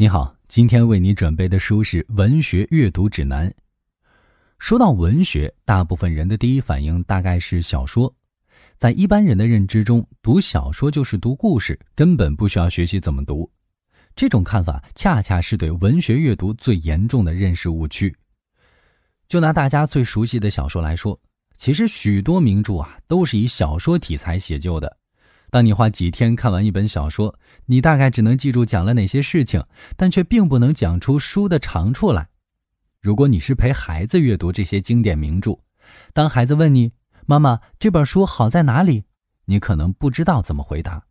你好，今天为你准备的书是《文学阅读指南》。说到文学，大部分人的第一反应大概是小说。在一般人的认知中，读小说就是读故事，根本不需要学习怎么读。这种看法恰恰是对文学阅读最严重的认识误区。就拿大家最熟悉的小说来说，其实许多名著啊都是以小说题材写就的。当你花几天看完一本小说，你大概只能记住讲了哪些事情，但却并不能讲出书的长处来。如果你是陪孩子阅读这些经典名著，当孩子问你：“妈妈，这本书好在哪里？”你可能不知道怎么回答。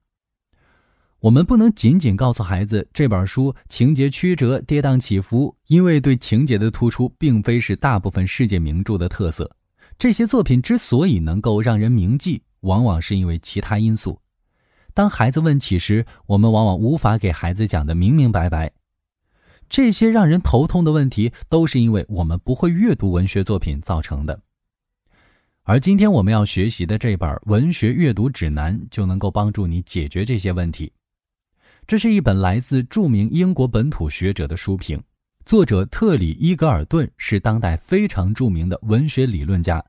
我们不能仅仅告诉孩子这本书情节曲折、跌宕起伏，因为对情节的突出并非是大部分世界名著的特色。这些作品之所以能够让人铭记，往往是因为其他因素。当孩子问起时，我们往往无法给孩子讲的明明白白。这些让人头痛的问题，都是因为我们不会阅读文学作品造成的。而今天我们要学习的这本文学阅读指南，就能够帮助你解决这些问题。这是一本来自著名英国本土学者的书评，作者特里·伊格尔顿是当代非常著名的文学理论家，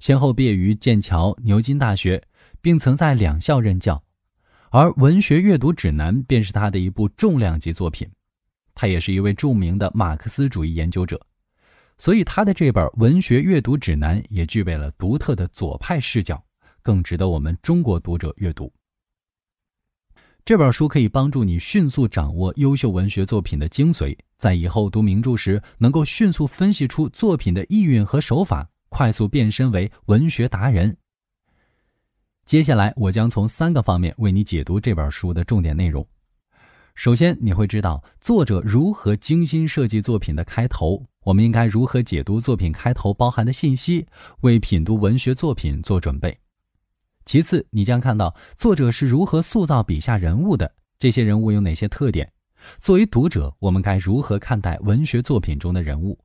先后毕业于剑桥、牛津大学，并曾在两校任教。而《文学阅读指南》便是他的一部重量级作品。他也是一位著名的马克思主义研究者，所以他的这本《文学阅读指南》也具备了独特的左派视角，更值得我们中国读者阅读。这本书可以帮助你迅速掌握优秀文学作品的精髓，在以后读名著时能够迅速分析出作品的意蕴和手法，快速变身为文学达人。接下来，我将从三个方面为你解读这本书的重点内容。首先，你会知道作者如何精心设计作品的开头，我们应该如何解读作品开头包含的信息，为品读文学作品做准备。其次，你将看到作者是如何塑造笔下人物的，这些人物有哪些特点，作为读者，我们该如何看待文学作品中的人物？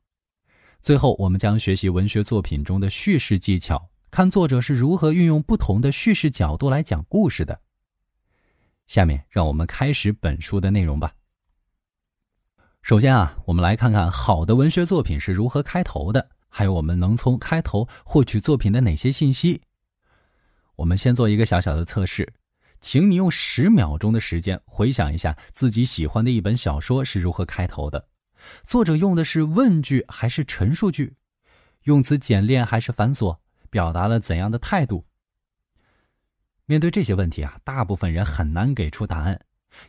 最后，我们将学习文学作品中的叙事技巧。看作者是如何运用不同的叙事角度来讲故事的。下面让我们开始本书的内容吧。首先啊，我们来看看好的文学作品是如何开头的，还有我们能从开头获取作品的哪些信息。我们先做一个小小的测试，请你用十秒钟的时间回想一下自己喜欢的一本小说是如何开头的，作者用的是问句还是陈述句？用词简练还是繁琐？表达了怎样的态度？面对这些问题啊，大部分人很难给出答案，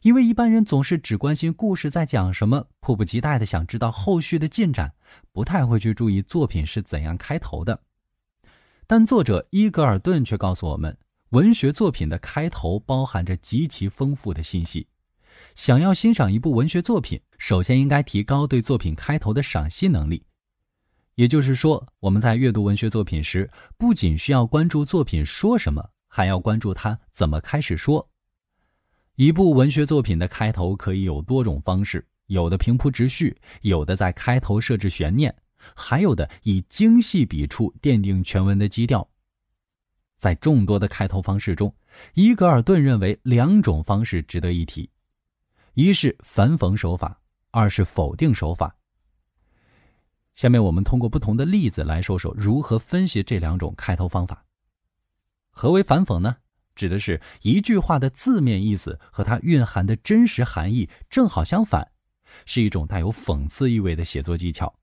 因为一般人总是只关心故事在讲什么，迫不及待的想知道后续的进展，不太会去注意作品是怎样开头的。但作者伊格尔顿却告诉我们，文学作品的开头包含着极其丰富的信息。想要欣赏一部文学作品，首先应该提高对作品开头的赏析能力。也就是说，我们在阅读文学作品时，不仅需要关注作品说什么，还要关注它怎么开始说。一部文学作品的开头可以有多种方式，有的平铺直叙，有的在开头设置悬念，还有的以精细笔触奠定全文的基调。在众多的开头方式中，伊格尔顿认为两种方式值得一提：一是反讽手法，二是否定手法。下面我们通过不同的例子来说说如何分析这两种开头方法。何为反讽呢？指的是一句话的字面意思和它蕴含的真实含义正好相反，是一种带有讽刺意味的写作技巧。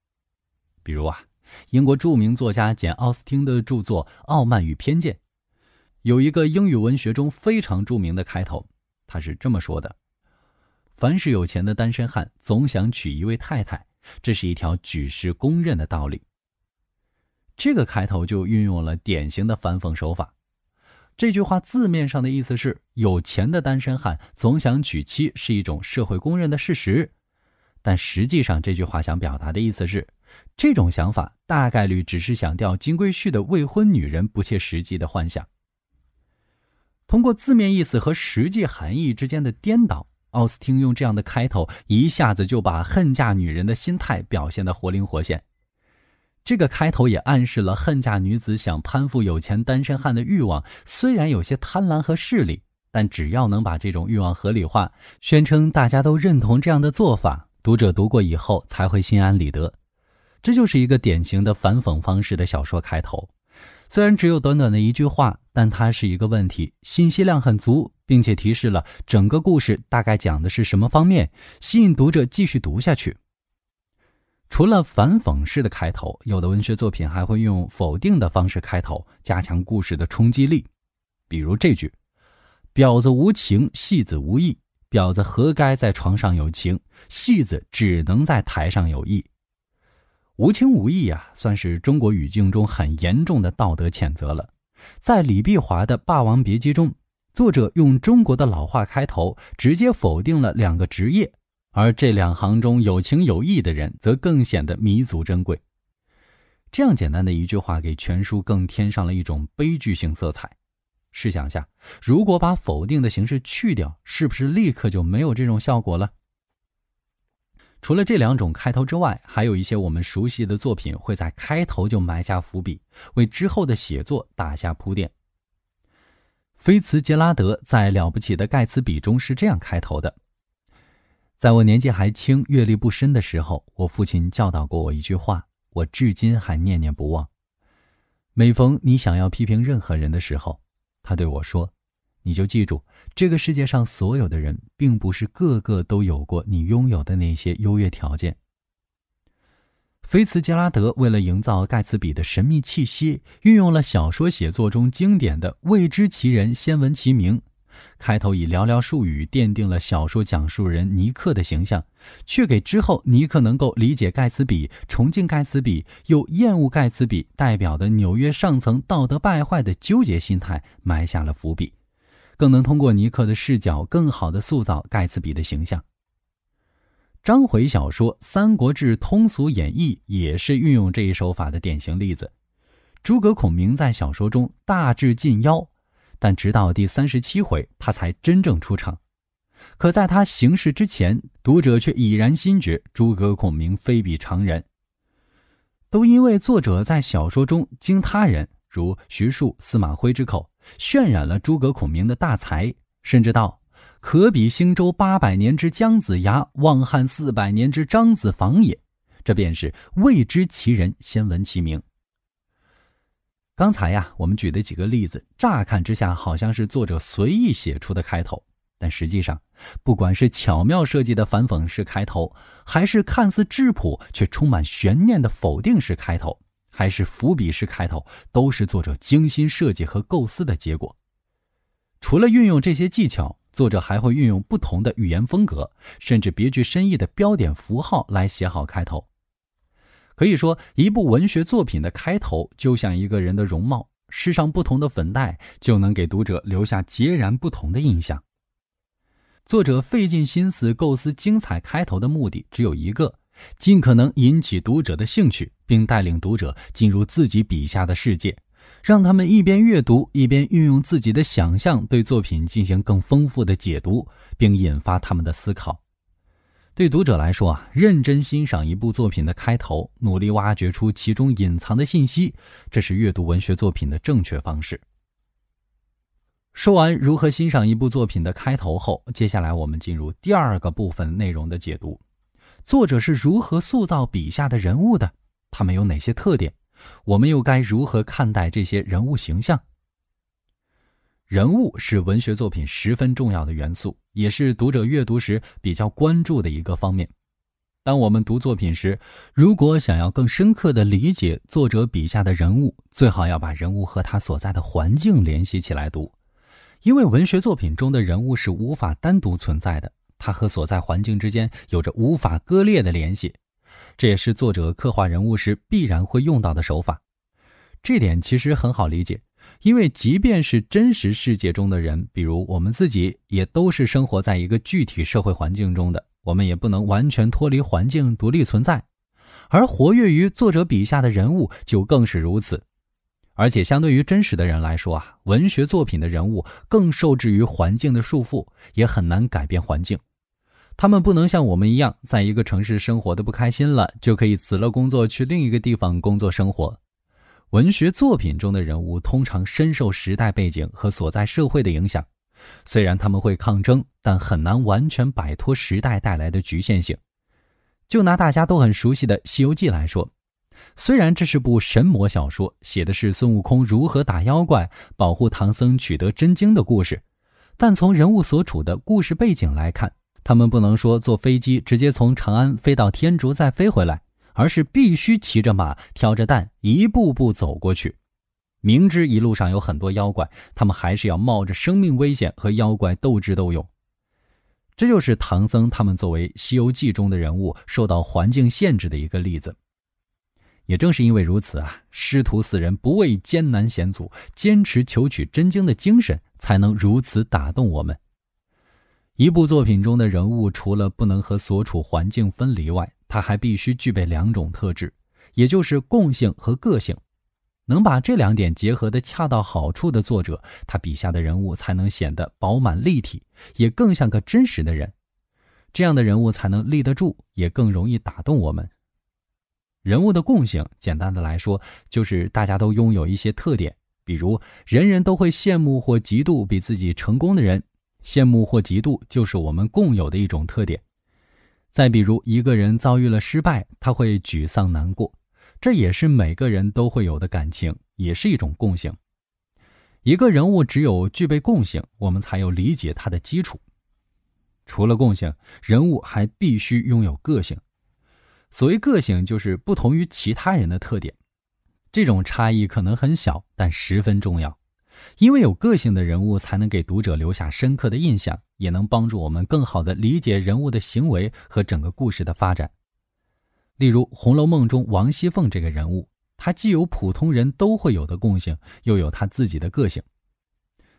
比如啊，英国著名作家简·奥斯汀的著作《傲慢与偏见》，有一个英语文学中非常著名的开头，他是这么说的：“凡是有钱的单身汉，总想娶一位太太。”这是一条举世公认的道理。这个开头就运用了典型的反讽手法。这句话字面上的意思是有钱的单身汉总想娶妻是一种社会公认的事实，但实际上这句话想表达的意思是，这种想法大概率只是想钓金龟婿的未婚女人不切实际的幻想。通过字面意思和实际含义之间的颠倒。奥斯汀用这样的开头，一下子就把恨嫁女人的心态表现得活灵活现。这个开头也暗示了恨嫁女子想攀附有钱单身汉的欲望，虽然有些贪婪和势利，但只要能把这种欲望合理化，宣称大家都认同这样的做法，读者读过以后才会心安理得。这就是一个典型的反讽方式的小说开头。虽然只有短短的一句话，但它是一个问题，信息量很足，并且提示了整个故事大概讲的是什么方面，吸引读者继续读下去。除了反讽式的开头，有的文学作品还会用否定的方式开头，加强故事的冲击力。比如这句：“婊子无情，戏子无义。婊子何该在床上有情，戏子只能在台上有义。”无情无义啊，算是中国语境中很严重的道德谴责了。在李碧华的《霸王别姬》中，作者用中国的老话开头，直接否定了两个职业，而这两行中有情有义的人，则更显得弥足珍贵。这样简单的一句话，给全书更添上了一种悲剧性色彩。试想下，如果把否定的形式去掉，是不是立刻就没有这种效果了？除了这两种开头之外，还有一些我们熟悉的作品会在开头就埋下伏笔，为之后的写作打下铺垫。菲茨杰拉德在《了不起的盖茨比》中是这样开头的：“在我年纪还轻、阅历不深的时候，我父亲教导过我一句话，我至今还念念不忘。每逢你想要批评任何人的时候，他对我说。”你就记住，这个世界上所有的人，并不是个个都有过你拥有的那些优越条件。菲茨杰拉德为了营造盖茨比的神秘气息，运用了小说写作中经典的“未知其人，先闻其名”。开头以寥寥数语奠定了小说讲述人尼克的形象，却给之后尼克能够理解盖茨比、崇敬盖茨比又厌恶盖茨比代表的纽约上层道德败坏的纠结心态埋下了伏笔。更能通过尼克的视角，更好的塑造盖茨比的形象。章回小说《三国志通俗演义》也是运用这一手法的典型例子。诸葛孔明在小说中大致近妖，但直到第三十七回他才真正出场。可在他行事之前，读者却已然心觉诸葛孔明非比常人。都因为作者在小说中经他人如徐庶、司马徽之口。渲染了诸葛孔明的大才，甚至道可比兴周八百年之姜子牙，望汉四百年之张子房也。这便是未知其人，先闻其名。刚才呀，我们举的几个例子，乍看之下好像是作者随意写出的开头，但实际上，不管是巧妙设计的反讽式开头，还是看似质朴却充满悬念的否定式开头。还是伏笔式开头，都是作者精心设计和构思的结果。除了运用这些技巧，作者还会运用不同的语言风格，甚至别具深意的标点符号来写好开头。可以说，一部文学作品的开头就像一个人的容貌，施上不同的粉黛，就能给读者留下截然不同的印象。作者费尽心思构思精彩开头的目的只有一个。尽可能引起读者的兴趣，并带领读者进入自己笔下的世界，让他们一边阅读一边运用自己的想象对作品进行更丰富的解读，并引发他们的思考。对读者来说啊，认真欣赏一部作品的开头，努力挖掘出其中隐藏的信息，这是阅读文学作品的正确方式。说完如何欣赏一部作品的开头后，接下来我们进入第二个部分内容的解读。作者是如何塑造笔下的人物的？他们有哪些特点？我们又该如何看待这些人物形象？人物是文学作品十分重要的元素，也是读者阅读时比较关注的一个方面。当我们读作品时，如果想要更深刻的理解作者笔下的人物，最好要把人物和他所在的环境联系起来读，因为文学作品中的人物是无法单独存在的。它和所在环境之间有着无法割裂的联系，这也是作者刻画人物时必然会用到的手法。这点其实很好理解，因为即便是真实世界中的人，比如我们自己，也都是生活在一个具体社会环境中的，我们也不能完全脱离环境独立存在。而活跃于作者笔下的人物就更是如此，而且相对于真实的人来说啊，文学作品的人物更受制于环境的束缚，也很难改变环境。他们不能像我们一样，在一个城市生活的不开心了，就可以辞了工作去另一个地方工作生活。文学作品中的人物通常深受时代背景和所在社会的影响，虽然他们会抗争，但很难完全摆脱时代带来的局限性。就拿大家都很熟悉的《西游记》来说，虽然这是部神魔小说，写的是孙悟空如何打妖怪、保护唐僧、取得真经的故事，但从人物所处的故事背景来看。他们不能说坐飞机直接从长安飞到天竺再飞回来，而是必须骑着马、挑着担一步步走过去。明知一路上有很多妖怪，他们还是要冒着生命危险和妖怪斗智斗勇。这就是唐僧他们作为《西游记》中的人物受到环境限制的一个例子。也正是因为如此啊，师徒四人不畏艰难险阻，坚持求取真经的精神，才能如此打动我们。一部作品中的人物，除了不能和所处环境分离外，他还必须具备两种特质，也就是共性和个性。能把这两点结合的恰到好处的作者，他笔下的人物才能显得饱满立体，也更像个真实的人。这样的人物才能立得住，也更容易打动我们。人物的共性，简单的来说，就是大家都拥有一些特点，比如人人都会羡慕或嫉妒比自己成功的人。羡慕或嫉妒就是我们共有的一种特点。再比如，一个人遭遇了失败，他会沮丧难过，这也是每个人都会有的感情，也是一种共性。一个人物只有具备共性，我们才有理解他的基础。除了共性，人物还必须拥有个性。所谓个性，就是不同于其他人的特点。这种差异可能很小，但十分重要。因为有个性的人物，才能给读者留下深刻的印象，也能帮助我们更好地理解人物的行为和整个故事的发展。例如，《红楼梦》中王熙凤这个人物，她既有普通人都会有的共性，又有她自己的个性。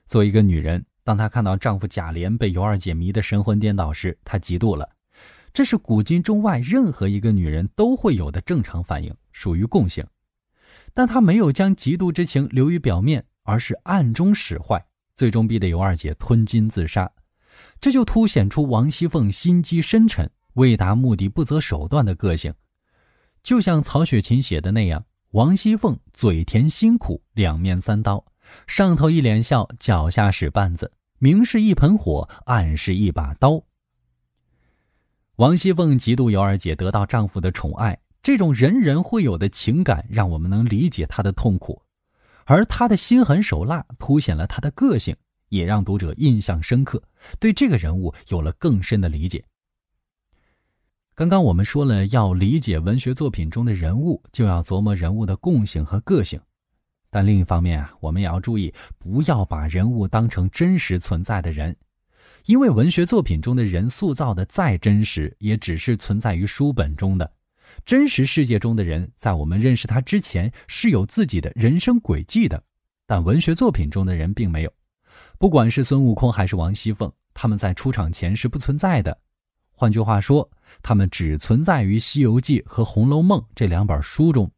作为一个女人，当她看到丈夫贾琏被尤二姐迷得神魂颠倒时，她嫉妒了，这是古今中外任何一个女人都会有的正常反应，属于共性。但她没有将嫉妒之情流于表面。而是暗中使坏，最终逼得尤二姐吞金自杀，这就凸显出王熙凤心机深沉、为达目的不择手段的个性。就像曹雪芹写的那样，王熙凤嘴甜心苦，两面三刀，上头一脸笑，脚下使绊子，明是一盆火，暗是一把刀。王熙凤嫉妒尤二姐得到丈夫的宠爱，这种人人会有的情感，让我们能理解她的痛苦。而他的心狠手辣凸显了他的个性，也让读者印象深刻，对这个人物有了更深的理解。刚刚我们说了，要理解文学作品中的人物，就要琢磨人物的共性和个性。但另一方面啊，我们也要注意，不要把人物当成真实存在的人，因为文学作品中的人塑造的再真实，也只是存在于书本中的。真实世界中的人，在我们认识他之前是有自己的人生轨迹的，但文学作品中的人并没有。不管是孙悟空还是王熙凤，他们在出场前是不存在的。换句话说，他们只存在于《西游记》和《红楼梦》这两本书中。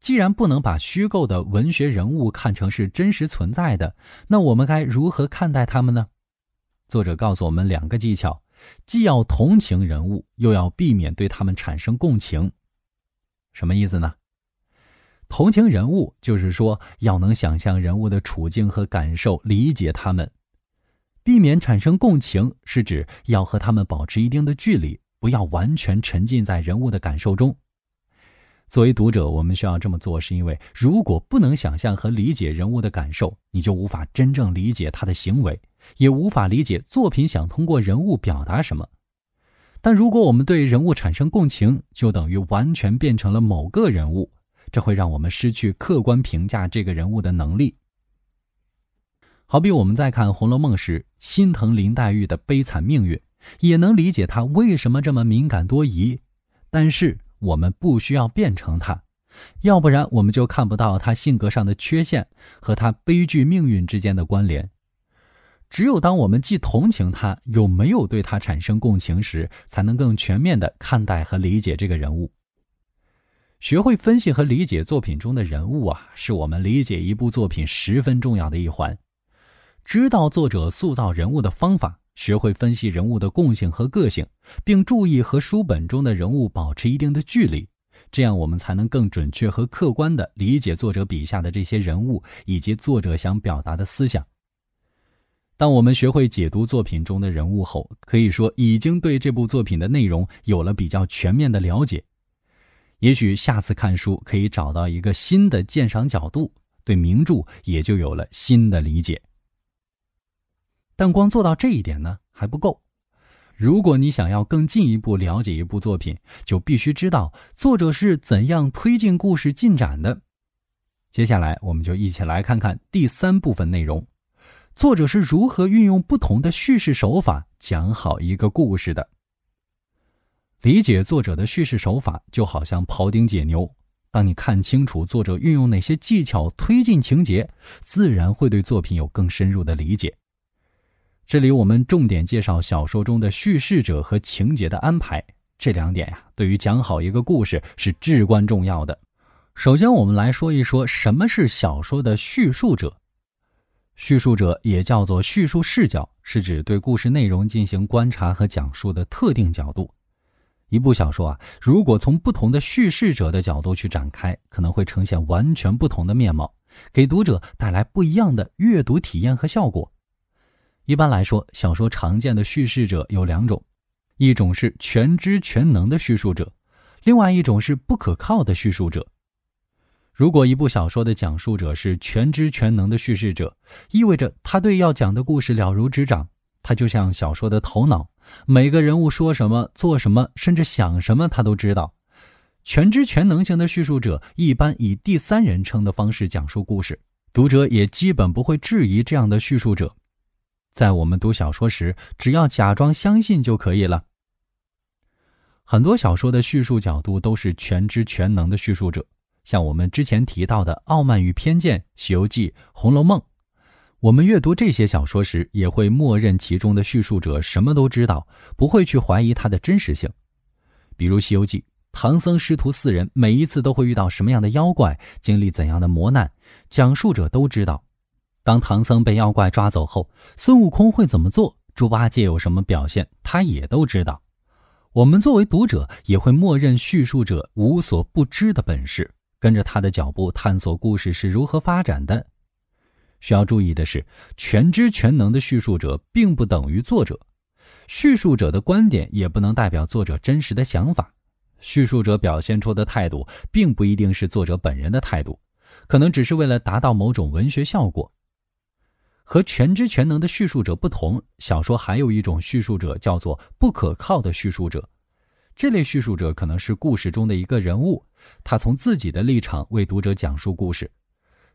既然不能把虚构的文学人物看成是真实存在的，那我们该如何看待他们呢？作者告诉我们两个技巧。既要同情人物，又要避免对他们产生共情，什么意思呢？同情人物就是说要能想象人物的处境和感受，理解他们；避免产生共情，是指要和他们保持一定的距离，不要完全沉浸在人物的感受中。作为读者，我们需要这么做，是因为如果不能想象和理解人物的感受，你就无法真正理解他的行为。也无法理解作品想通过人物表达什么。但如果我们对人物产生共情，就等于完全变成了某个人物，这会让我们失去客观评价这个人物的能力。好比我们在看《红楼梦》时，心疼林黛玉的悲惨命运，也能理解她为什么这么敏感多疑。但是我们不需要变成她，要不然我们就看不到她性格上的缺陷和她悲剧命运之间的关联。只有当我们既同情他，又没有对他产生共情时，才能更全面的看待和理解这个人物。学会分析和理解作品中的人物啊，是我们理解一部作品十分重要的一环。知道作者塑造人物的方法，学会分析人物的共性和个性，并注意和书本中的人物保持一定的距离，这样我们才能更准确和客观的理解作者笔下的这些人物以及作者想表达的思想。当我们学会解读作品中的人物后，可以说已经对这部作品的内容有了比较全面的了解。也许下次看书可以找到一个新的鉴赏角度，对名著也就有了新的理解。但光做到这一点呢还不够。如果你想要更进一步了解一部作品，就必须知道作者是怎样推进故事进展的。接下来，我们就一起来看看第三部分内容。作者是如何运用不同的叙事手法讲好一个故事的？理解作者的叙事手法，就好像庖丁解牛。当你看清楚作者运用哪些技巧推进情节，自然会对作品有更深入的理解。这里我们重点介绍小说中的叙事者和情节的安排，这两点呀，对于讲好一个故事是至关重要的。首先，我们来说一说什么是小说的叙述者。叙述者也叫做叙述视角，是指对故事内容进行观察和讲述的特定角度。一部小说啊，如果从不同的叙事者的角度去展开，可能会呈现完全不同的面貌，给读者带来不一样的阅读体验和效果。一般来说，小说常见的叙事者有两种：一种是全知全能的叙述者，另外一种是不可靠的叙述者。如果一部小说的讲述者是全知全能的叙事者，意味着他对要讲的故事了如指掌，他就像小说的头脑，每个人物说什么、做什么，甚至想什么，他都知道。全知全能型的叙述者一般以第三人称的方式讲述故事，读者也基本不会质疑这样的叙述者。在我们读小说时，只要假装相信就可以了。很多小说的叙述角度都是全知全能的叙述者。像我们之前提到的《傲慢与偏见》《西游记》《红楼梦》，我们阅读这些小说时，也会默认其中的叙述者什么都知道，不会去怀疑它的真实性。比如《西游记》，唐僧师徒四人每一次都会遇到什么样的妖怪，经历怎样的磨难，讲述者都知道。当唐僧被妖怪抓走后，孙悟空会怎么做，猪八戒有什么表现，他也都知道。我们作为读者，也会默认叙述者无所不知的本事。跟着他的脚步，探索故事是如何发展的。需要注意的是，全知全能的叙述者并不等于作者，叙述者的观点也不能代表作者真实的想法。叙述者表现出的态度，并不一定是作者本人的态度，可能只是为了达到某种文学效果。和全知全能的叙述者不同，小说还有一种叙述者，叫做不可靠的叙述者。这类叙述者可能是故事中的一个人物。他从自己的立场为读者讲述故事，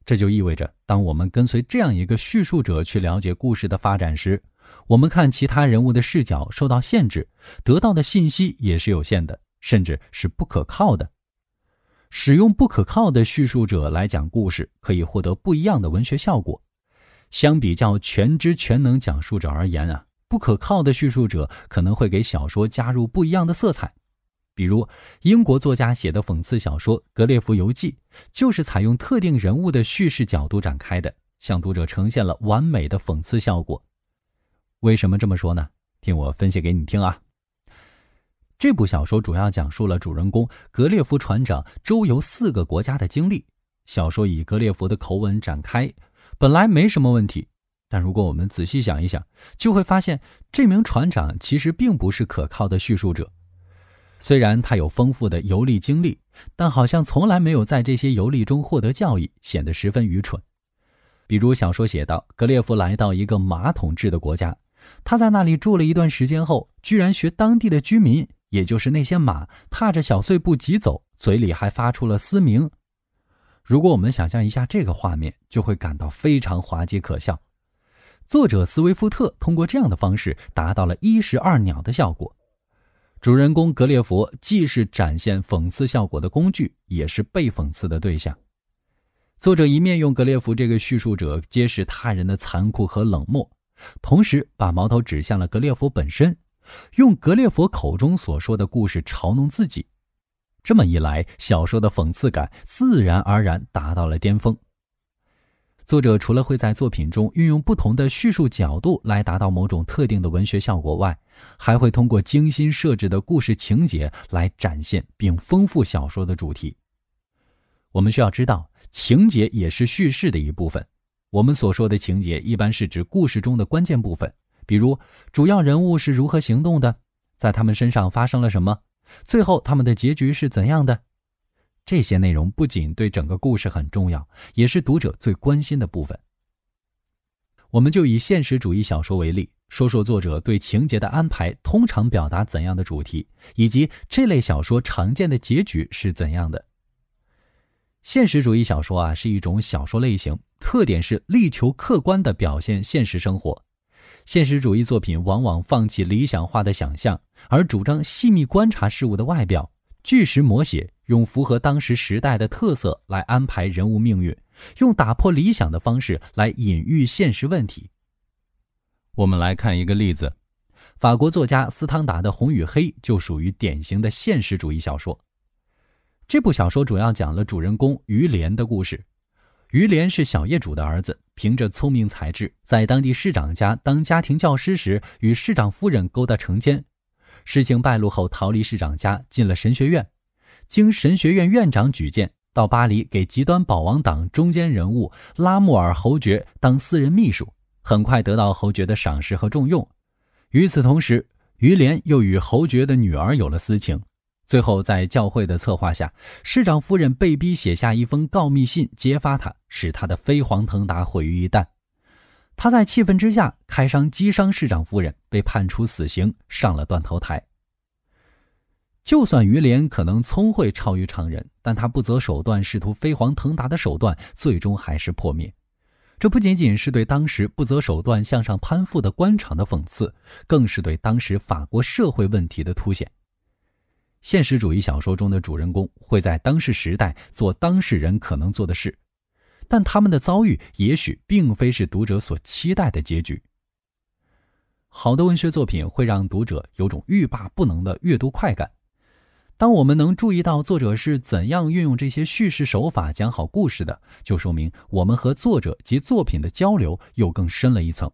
这就意味着，当我们跟随这样一个叙述者去了解故事的发展时，我们看其他人物的视角受到限制，得到的信息也是有限的，甚至是不可靠的。使用不可靠的叙述者来讲故事，可以获得不一样的文学效果。相比较全知全能讲述者而言啊，不可靠的叙述者可能会给小说加入不一样的色彩。比如，英国作家写的讽刺小说《格列佛游记》，就是采用特定人物的叙事角度展开的，向读者呈现了完美的讽刺效果。为什么这么说呢？听我分析给你听啊。这部小说主要讲述了主人公格列佛船长周游四个国家的经历。小说以格列佛的口吻展开，本来没什么问题。但如果我们仔细想一想，就会发现这名船长其实并不是可靠的叙述者。虽然他有丰富的游历经历，但好像从来没有在这些游历中获得教益，显得十分愚蠢。比如小说写道，格列佛来到一个马统治的国家，他在那里住了一段时间后，居然学当地的居民，也就是那些马，踏着小碎步疾走，嘴里还发出了嘶鸣。如果我们想象一下这个画面，就会感到非常滑稽可笑。作者斯威夫特通过这样的方式，达到了一石二鸟的效果。主人公格列佛既是展现讽刺效果的工具，也是被讽刺的对象。作者一面用格列佛这个叙述者揭示他人的残酷和冷漠，同时把矛头指向了格列佛本身，用格列佛口中所说的故事嘲弄自己。这么一来，小说的讽刺感自然而然达到了巅峰。作者除了会在作品中运用不同的叙述角度来达到某种特定的文学效果外，还会通过精心设置的故事情节来展现并丰富小说的主题。我们需要知道，情节也是叙事的一部分。我们所说的情节一般是指故事中的关键部分，比如主要人物是如何行动的，在他们身上发生了什么，最后他们的结局是怎样的。这些内容不仅对整个故事很重要，也是读者最关心的部分。我们就以现实主义小说为例，说说作者对情节的安排通常表达怎样的主题，以及这类小说常见的结局是怎样的。现实主义小说啊，是一种小说类型，特点是力求客观的表现现实生活。现实主义作品往往放弃理想化的想象，而主张细密观察事物的外表，据实摹写。用符合当时时代的特色来安排人物命运，用打破理想的方式来隐喻现实问题。我们来看一个例子：法国作家斯汤达的《红与黑》就属于典型的现实主义小说。这部小说主要讲了主人公于连的故事。于连是小业主的儿子，凭着聪明才智，在当地市长家当家庭教师时，与市长夫人勾搭成奸。事情败露后，逃离市长家，进了神学院。经神学院院长举荐，到巴黎给极端保王党中间人物拉穆尔侯爵当私人秘书，很快得到侯爵的赏识和重用。与此同时，于连又与侯爵的女儿有了私情。最后，在教会的策划下，市长夫人被逼写下一封告密信揭发他，使他的飞黄腾达毁于一旦。他在气愤之下开枪击伤市长夫人，被判处死刑，上了断头台。就算于连可能聪慧超于常人，但他不择手段试图飞黄腾达的手段最终还是破灭。这不仅仅是对当时不择手段向上攀附的官场的讽刺，更是对当时法国社会问题的凸显。现实主义小说中的主人公会在当时时代做当事人可能做的事，但他们的遭遇也许并非是读者所期待的结局。好的文学作品会让读者有种欲罢不能的阅读快感。当我们能注意到作者是怎样运用这些叙事手法讲好故事的，就说明我们和作者及作品的交流又更深了一层。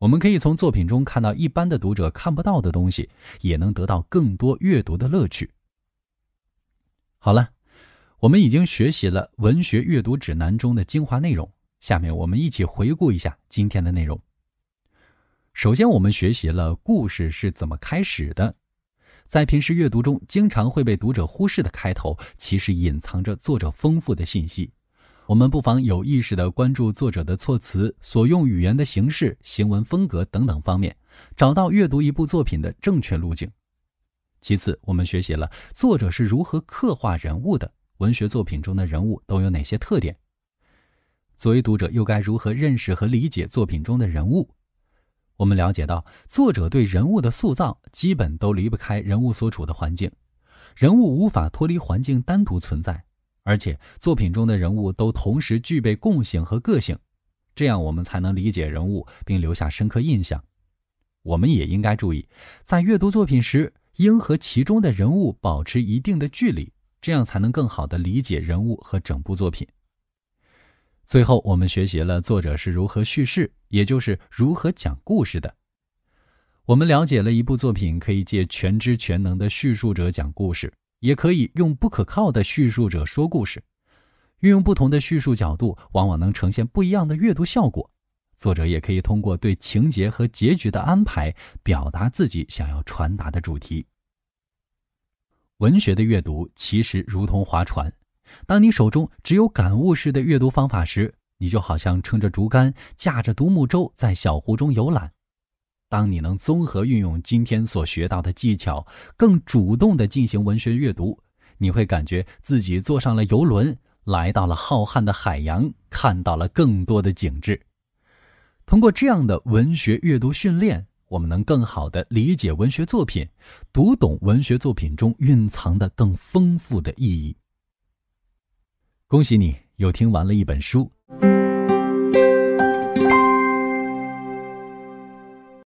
我们可以从作品中看到一般的读者看不到的东西，也能得到更多阅读的乐趣。好了，我们已经学习了文学阅读指南中的精华内容，下面我们一起回顾一下今天的内容。首先，我们学习了故事是怎么开始的。在平时阅读中，经常会被读者忽视的开头，其实隐藏着作者丰富的信息。我们不妨有意识地关注作者的措辞、所用语言的形式、行文风格等等方面，找到阅读一部作品的正确路径。其次，我们学习了作者是如何刻画人物的，文学作品中的人物都有哪些特点，作为读者又该如何认识和理解作品中的人物？我们了解到，作者对人物的塑造基本都离不开人物所处的环境，人物无法脱离环境单独存在，而且作品中的人物都同时具备共性和个性，这样我们才能理解人物并留下深刻印象。我们也应该注意，在阅读作品时，应和其中的人物保持一定的距离，这样才能更好地理解人物和整部作品。最后，我们学习了作者是如何叙事，也就是如何讲故事的。我们了解了一部作品可以借全知全能的叙述者讲故事，也可以用不可靠的叙述者说故事。运用不同的叙述角度，往往能呈现不一样的阅读效果。作者也可以通过对情节和结局的安排，表达自己想要传达的主题。文学的阅读其实如同划船。当你手中只有感悟式的阅读方法时，你就好像撑着竹竿、驾着独木舟在小湖中游览。当你能综合运用今天所学到的技巧，更主动地进行文学阅读，你会感觉自己坐上了游轮，来到了浩瀚的海洋，看到了更多的景致。通过这样的文学阅读训练，我们能更好地理解文学作品，读懂文学作品中蕴藏的更丰富的意义。恭喜你，又听完了一本书。